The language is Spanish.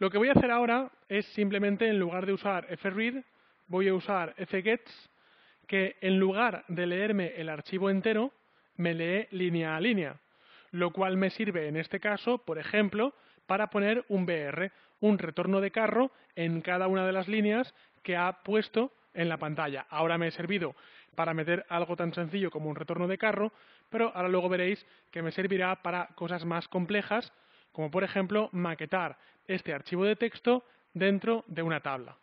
Lo que voy a hacer ahora es simplemente, en lugar de usar fread, voy a usar fgets, que en lugar de leerme el archivo entero, me lee línea a línea, lo cual me sirve en este caso, por ejemplo, para poner un BR, un retorno de carro en cada una de las líneas que ha puesto en la pantalla. Ahora me he servido para meter algo tan sencillo como un retorno de carro, pero ahora luego veréis que me servirá para cosas más complejas como por ejemplo maquetar este archivo de texto dentro de una tabla.